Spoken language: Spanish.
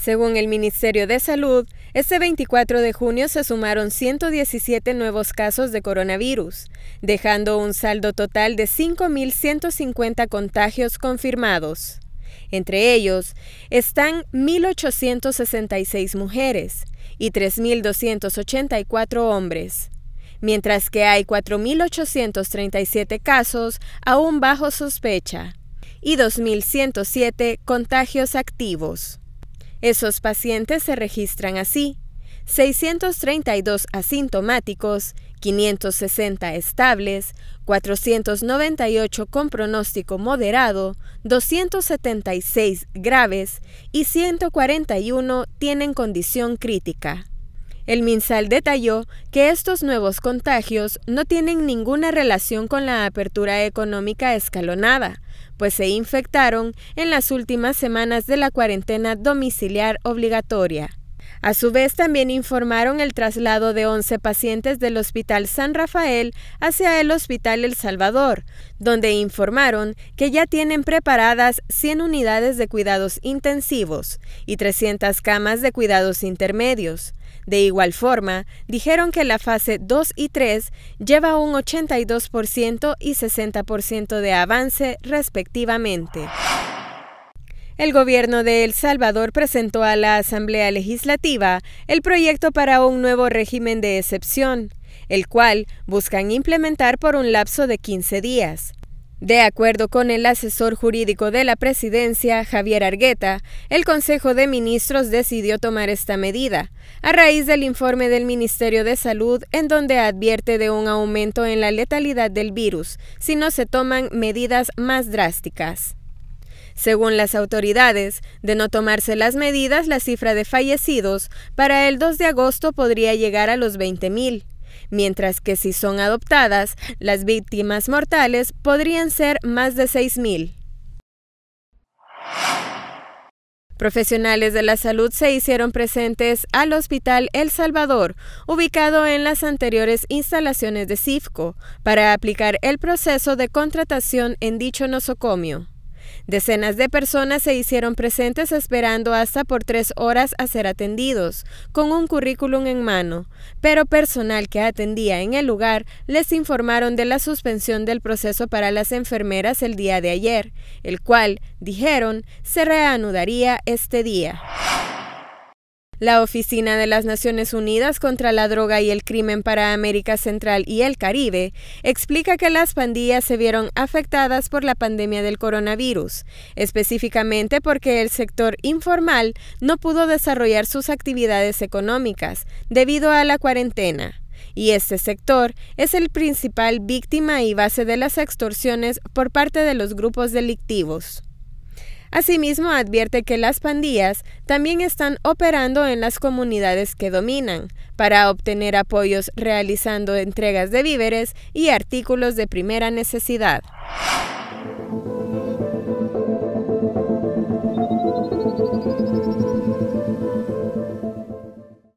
Según el Ministerio de Salud, este 24 de junio se sumaron 117 nuevos casos de coronavirus, dejando un saldo total de 5.150 contagios confirmados. Entre ellos están 1.866 mujeres y 3.284 hombres, mientras que hay 4.837 casos aún bajo sospecha y 2.107 contagios activos. Esos pacientes se registran así. 632 asintomáticos, 560 estables, 498 con pronóstico moderado, 276 graves y 141 tienen condición crítica. El MinSal detalló que estos nuevos contagios no tienen ninguna relación con la apertura económica escalonada, pues se infectaron en las últimas semanas de la cuarentena domiciliar obligatoria. A su vez, también informaron el traslado de 11 pacientes del Hospital San Rafael hacia el Hospital El Salvador, donde informaron que ya tienen preparadas 100 unidades de cuidados intensivos y 300 camas de cuidados intermedios. De igual forma, dijeron que la fase 2 y 3 lleva un 82% y 60% de avance respectivamente. El gobierno de El Salvador presentó a la Asamblea Legislativa el proyecto para un nuevo régimen de excepción, el cual buscan implementar por un lapso de 15 días. De acuerdo con el asesor jurídico de la presidencia, Javier Argueta, el Consejo de Ministros decidió tomar esta medida, a raíz del informe del Ministerio de Salud en donde advierte de un aumento en la letalidad del virus si no se toman medidas más drásticas. Según las autoridades, de no tomarse las medidas, la cifra de fallecidos para el 2 de agosto podría llegar a los 20.000, mientras que si son adoptadas, las víctimas mortales podrían ser más de 6.000. Profesionales de la salud se hicieron presentes al Hospital El Salvador, ubicado en las anteriores instalaciones de CIFCO, para aplicar el proceso de contratación en dicho nosocomio. Decenas de personas se hicieron presentes esperando hasta por tres horas a ser atendidos, con un currículum en mano, pero personal que atendía en el lugar les informaron de la suspensión del proceso para las enfermeras el día de ayer, el cual, dijeron, se reanudaría este día. La Oficina de las Naciones Unidas contra la Droga y el Crimen para América Central y el Caribe explica que las pandillas se vieron afectadas por la pandemia del coronavirus, específicamente porque el sector informal no pudo desarrollar sus actividades económicas debido a la cuarentena y este sector es el principal víctima y base de las extorsiones por parte de los grupos delictivos. Asimismo, advierte que las pandillas también están operando en las comunidades que dominan para obtener apoyos realizando entregas de víveres y artículos de primera necesidad.